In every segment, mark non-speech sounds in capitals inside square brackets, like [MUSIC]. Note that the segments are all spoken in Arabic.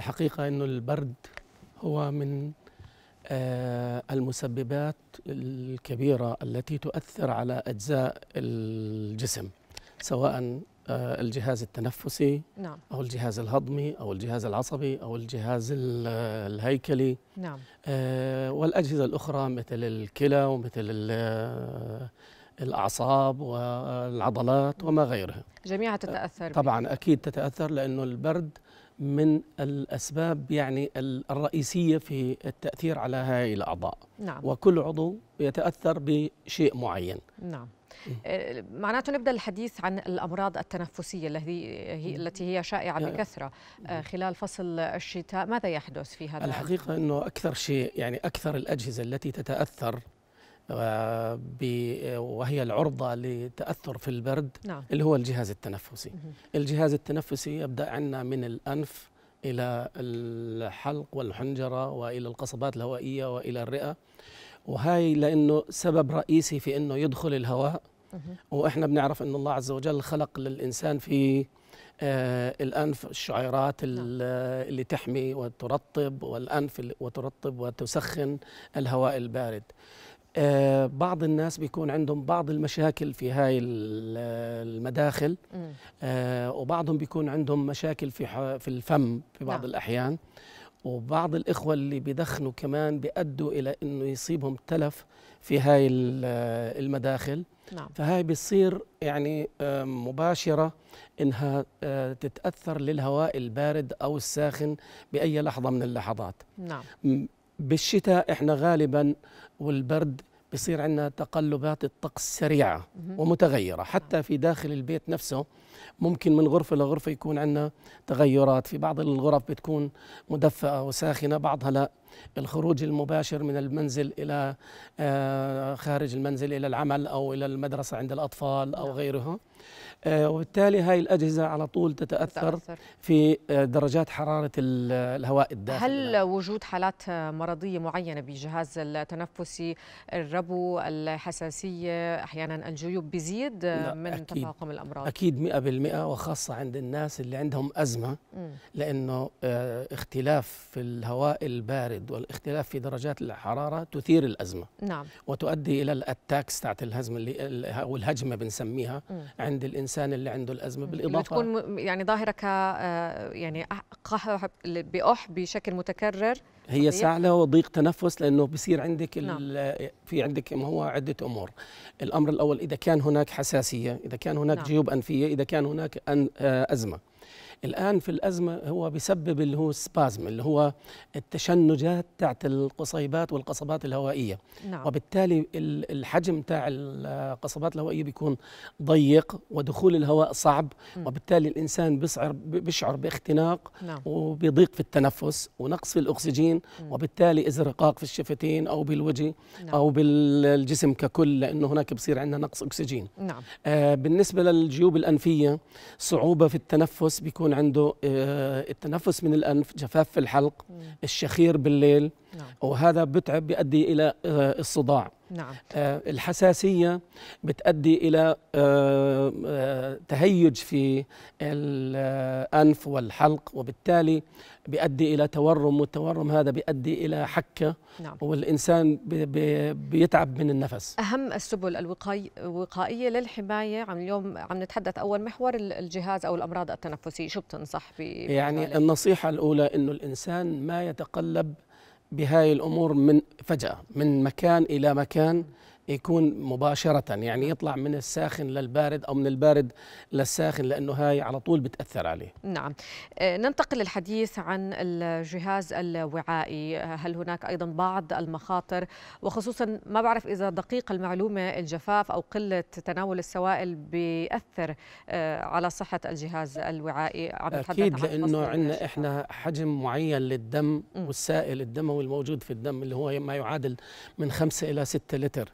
الحقيقة أنه البرد هو من آه، المسببات الكبيرة التي تؤثر على أجزاء الجسم سواء آه، الجهاز التنفسي نعم. أو الجهاز الهضمي أو الجهاز العصبي أو الجهاز الهيكلي نعم. آه، والأجهزة الأخرى مثل الكلى ومثل الأعصاب والعضلات وما غيرها جميعها تتأثر طبعا أكيد تتأثر لأنه البرد من الأسباب يعني الرئيسية في التأثير على هذه الأعضاء نعم. وكل عضو يتأثر بشيء معين نعم آه، معناته نبدا الحديث عن الامراض التنفسيه التي هي التي هي شائعه بكثره آه، خلال فصل الشتاء ماذا يحدث في هذا الحقيقه انه اكثر شيء يعني اكثر الاجهزه التي تتاثر آه، آه، وهي العرضة لتأثر في البرد نعم. اللي هو الجهاز التنفسي الجهاز التنفسي يبدأ عندنا من الأنف إلى الحلق والحنجرة وإلى القصبات الهوائية وإلى الرئة وهي لأنه سبب رئيسي في أنه يدخل الهواء وإحنا بنعرف أن الله عز وجل خلق للإنسان في آه الأنف الشعيرات نعم. اللي تحمي وترطب والأنف وترطب وتسخن الهواء البارد آه، بعض الناس بيكون عندهم بعض المشاكل في هاي المداخل آه، وبعضهم بيكون عندهم مشاكل في في الفم في بعض نعم. الأحيان وبعض الإخوة اللي بيدخنوا كمان بيأدوا إلى أنه يصيبهم تلف في هاي المداخل نعم. فهاي بتصير يعني آه، مباشرة إنها تتأثر للهواء البارد أو الساخن بأي لحظة من اللحظات نعم بالشتاء احنا غالبا والبرد بصير عندنا تقلبات الطقس سريعة ومتغيرة حتى في داخل البيت نفسه ممكن من غرفة لغرفة يكون عندنا تغيرات في بعض الغرف بتكون مدفئة وساخنة بعضها لا الخروج المباشر من المنزل إلى آه، خارج المنزل إلى العمل أو إلى المدرسة عند الأطفال أو نعم. غيرها آه، وبالتالي هاي الأجهزة على طول تتأثر, تتأثر. في آه، درجات حرارة الهواء الداخلي هل وجود حالات مرضية معينة بالجهاز التنفسي الربو الحساسية أحيانا الجيوب بيزيد من أكيد تفاقم الأمراض أكيد 100% وخاصة عند الناس اللي عندهم أزمة لأنه اختلاف في الهواء البارد بارد والاختلاف في درجات الحرارة تثير الأزمة نعم. وتؤدي إلى الأتاكس تاعت الهزم اللي أو الهجمة بنسميها م. عند الإنسان اللي عنده الأزمة بالإضافة تكون يعني ظاهرة ك آه، يعني قحب بشكل متكرر هي سعلة وضيق تنفس لأنه بصير عندك نعم. في عندك ما هو عدة أمور الأمر الأول إذا كان هناك حساسية إذا كان هناك نعم. جيوب أنفية إذا كان هناك آه، أزمة الآن في الأزمة هو بيسبب اللي هو السبازم اللي هو التشنجات تاعت القصيبات والقصبات الهوائية نعم. وبالتالي الحجم تاع القصبات الهوائية بيكون ضيق ودخول الهواء صعب م. وبالتالي الإنسان بيشعر, بيشعر باختناق نعم. وبيضيق في التنفس ونقص في الأكسجين م. وبالتالي إزرقاق في الشفتين أو بالوجه نعم. أو بالجسم ككل لأنه هناك بصير عندنا نقص أكسجين نعم. آه بالنسبة للجيوب الأنفية صعوبة في التنفس بيكون يكون عنده آه، التنفس من الانف جفاف في الحلق الشخير بالليل نعم. وهذا بتعب بيؤدي الى آه، الصداع نعم. آه، الحساسية بتؤدي إلى آه، آه، تهيج في الأنف والحلق وبالتالي بيؤدي إلى تورم والتورم هذا بيؤدي إلى حكة نعم. والإنسان بي بي بيتعب من النفس أهم السبل الوقائية للحماية عم اليوم عم نتحدث أول محور الجهاز أو الأمراض التنفسية شو بتنصح يعني النصيحة الأولى أنه الإنسان ما يتقلب بهاي الأمور من فجأة من مكان إلى مكان يكون مباشرة يعني يطلع من الساخن للبارد أو من البارد للساخن لأنه هاي على طول بتأثر عليه نعم آه، ننتقل للحديث عن الجهاز الوعائي هل هناك أيضا بعض المخاطر وخصوصا ما بعرف إذا دقيق المعلومة الجفاف أو قلة تناول السوائل بيأثر آه، على صحة الجهاز الوعائي عم أكيد لأنه عندنا إحنا حجم معين للدم والسائل الدموي الموجود في الدم اللي هو ما يعادل من 5 إلى 6 لتر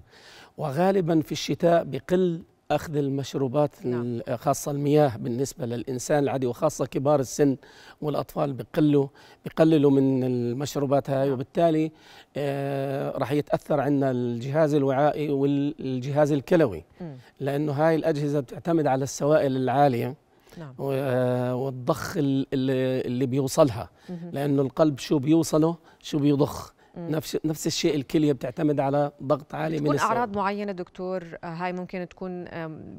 وغالبا في الشتاء بقل أخذ المشروبات نعم. خاصة المياه بالنسبة للإنسان العادي وخاصة كبار السن والأطفال بقلوا بقللوا من المشروبات هاي نعم. وبالتالي آه راح يتأثر عندنا الجهاز الوعائي والجهاز الكلوي م. لأنه هاي الأجهزة بتعتمد على السوائل العالية نعم. آه، والضخ اللي بيوصلها لأنه القلب شو بيوصله شو بيضخ نفس نفس الشيء الكليه بتعتمد على ضغط عالي من السم اعراض معينه دكتور آه، هاي ممكن تكون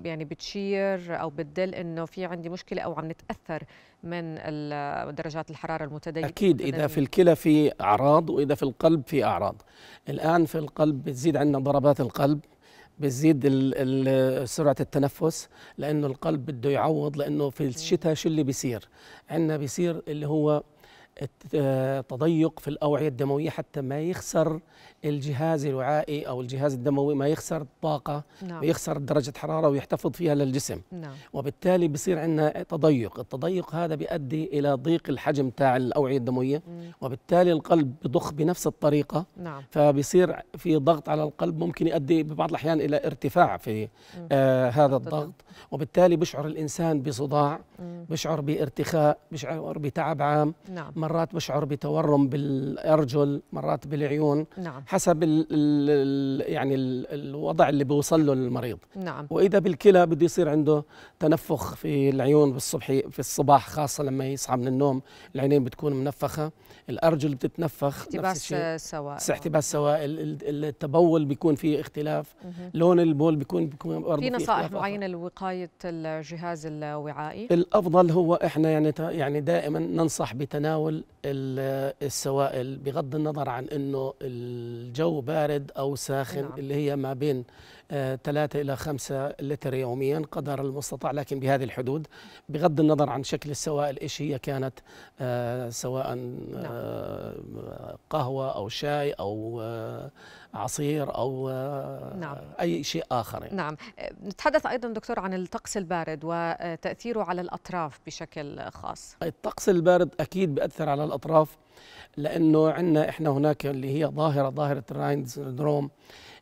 يعني بتشير او بتدل انه في عندي مشكله او عم نتاثر من درجات الحراره المتدنيه اكيد اذا في الكلى في اعراض واذا في القلب في اعراض الان في القلب بتزيد عندنا ضربات القلب بتزيد سرعة التنفس لأنه القلب بده يعوض لأنه في الشتاء شو اللي بيصير عندنا بيصير اللي هو آه، تضيق في الأوعية الدموية حتى ما يخسر الجهاز الوعائي أو الجهاز الدموي ما يخسر الطاقة نعم. ويخسر درجة حرارة ويحتفظ فيها للجسم نعم. وبالتالي بصير عندنا تضيق التضيق هذا بيؤدي إلى ضيق الحجم تاع الأوعية الدموية مم. وبالتالي القلب بضخ بنفس الطريقة نعم. فبصير في ضغط على القلب ممكن يؤدي ببعض الأحيان إلى ارتفاع في آه هذا الضغط وبالتالي بشعر الإنسان بصداع مم. بشعر بارتخاء بشعر بتعب عام نعم. مرات بشعر بتورم بالارجل مرات بالعيون نعم. حسب ال ال يعني الـ الوضع اللي بيوصل له المريض نعم. واذا بالكلى بده يصير عنده تنفخ في العيون بالصبح في الصباح خاصه لما يصحى من النوم العينين بتكون منفخه الارجل بتتنفخ احتباس سوائل احتباس سوائل التبول بيكون فيه اختلاف مه. لون البول بيكون بيكون في نصائح معينه لوقايه الجهاز الوعائي الافضل هو احنا يعني يعني دائما ننصح بتناول السوائل بغض النظر عن انه الجو بارد او ساخن نعم. اللي هي ما بين 3 آه، الى 5 لتر يوميا قدر المستطاع لكن بهذه الحدود بغض النظر عن شكل السوائل ايش هي كانت آه، سواء نعم. آه، قهوه او شاي او عصير أو آه، نعم. أي شيء آخر نعم نتحدث أيضا دكتور عن الطقس البارد وتأثيره على الأطراف بشكل خاص الطقس البارد أكيد بياثر على الأطراف لأنه عندنا إحنا هناك اللي هي ظاهرة ظاهرة الراين سندروم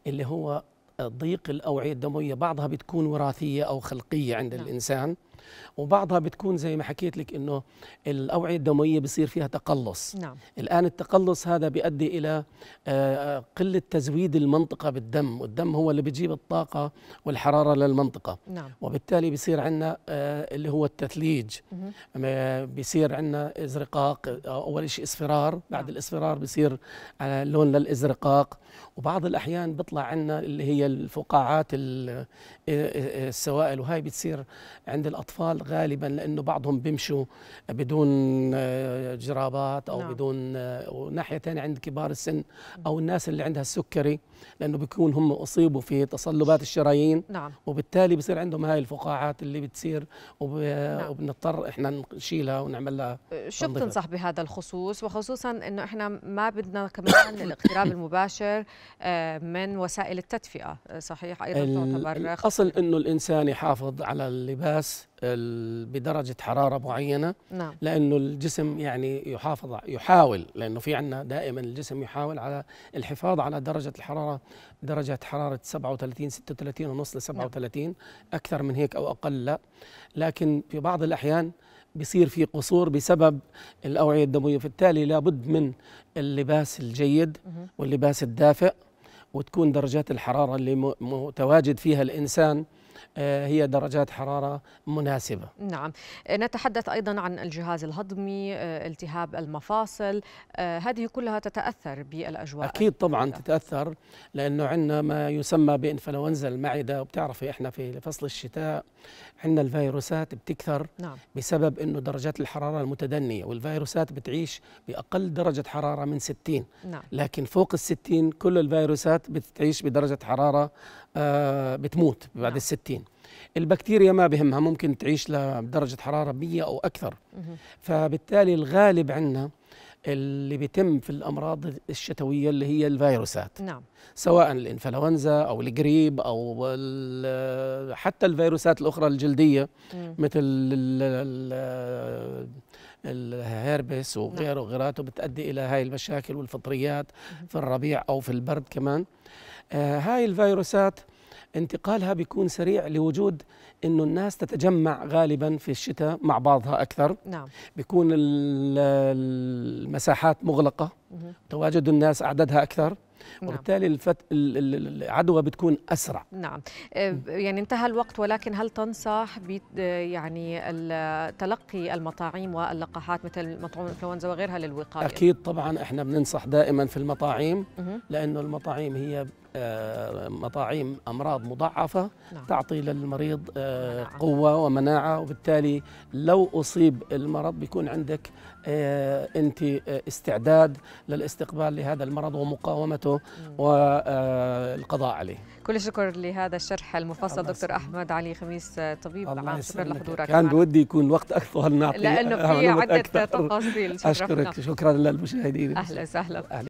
اللي هو ضيق الأوعية الدموية بعضها بتكون وراثية أو خلقية عند نعم. الإنسان وبعضها بتكون زي ما حكيت لك انه الاوعيه الدمويه بصير فيها تقلص نعم. الان التقلص هذا بيؤدي الى آه، قله تزويد المنطقه بالدم والدم هو اللي بيجيب الطاقه والحراره للمنطقه نعم. وبالتالي بيصير عندنا آه، اللي هو التثليج بصير آه، بيصير عندنا ازرقاق اول شيء اصفرار بعد نعم. الاصفرار بيصير لون للازرقاق وبعض الاحيان بيطلع عندنا اللي هي الفقاعات إيه- إيه- إيه السوائل وهي بتصير عند الاطفال غالبا لانه بعضهم بيمشوا بدون آه، جرابات او نعم. بدون آه، وناحيه ثانيه عند كبار السن او الناس اللي عندها السكري لانه بيكون هم اصيبوا في تصلبات الشرايين نعم. وبالتالي بصير عندهم هاي الفقاعات اللي بتصير وب... نعم. وبنضطر احنا نشيلها ونعمل لها آه، شو بتنصح بهذا الخصوص وخصوصا انه احنا ما بدنا كمان [COUGHS] الاقتراب المباشر آه، من وسائل التدفئه آه، صحيح ايضا تعتبر الاصل انه الانسان يحافظ على اللباس بدرجه حراره معينه نعم. لانه الجسم يعني يحافظ يحاول لانه في عندنا دائما الجسم يحاول على الحفاظ على درجه الحراره درجه حراره 37 36 ونص ل 37 نعم. اكثر من هيك او اقل لا لكن في بعض الاحيان بيصير في قصور بسبب الأوعية الدموية فبالتالي لابد من اللباس الجيد واللباس الدافئ وتكون درجات الحرارة اللي متواجد فيها الإنسان آه، هي درجات حرارة مناسبة نعم آه، نتحدث أيضا عن الجهاز الهضمي آه، التهاب المفاصل هذه كلها تتأثر بالأجواء أكيد طبعا تتأثر لأنه عندنا ما يسمى بإنفلونزا المعدة وبتعرفي إحنا في فصل الشتاء عندنا الفيروسات بتكثر نعم. بسبب إنه درجات الحرارة المتدنية والفيروسات بتعيش بأقل درجة حرارة من 60 نعم. لكن فوق ال 60 كل الفيروسات بتعيش بدرجة حرارة آه، بتموت بعد نعم. الستين البكتيريا ما بهمها ممكن تعيش لدرجة حرارة 100 أو أكثر فبالتالي الغالب عندنا اللي بيتم في الأمراض الشتوية اللي هي الفيروسات نعم. سواء الإنفلونزا أو الجريب أو حتى الفيروسات الأخرى الجلدية مم. مثل الهيربس نعم. وغيره وغيراته بتؤدي الى هاي المشاكل والفطريات في الربيع او في البرد كمان آه، هاي الفيروسات انتقالها بيكون سريع لوجود انه الناس تتجمع غالبا في الشتاء مع بعضها اكثر نعم بيكون المساحات مغلقه تواجد الناس أعدادها أكثر وبالتالي نعم. الفت... العدوى بتكون اسرع نعم آه، يعني انتهى الوقت ولكن هل تنصح ب يعني تلقي المطاعيم واللقاحات مثل مطعوم الانفلونزا وغيرها للوقايه اكيد طبعا احنا بننصح دائما في المطاعيم لانه المطاعيم هي آه، مطاعيم امراض مضاعفه نعم. تعطي للمريض آه، قوه ومناعه وبالتالي لو اصيب المرض بيكون عندك انت استعداد للاستقبال لهذا المرض ومقاومته والقضاء عليه كل الشكر لهذا الشرح المفصل دكتور احمد علي خميس آه، طبيب عام شكرا لحضورك كان بودي يكون وقت اكثر نعطي لانه في عده تفاصيل [LAUGHS] اشكرك شكرا للمشاهدين اهلا وسهلا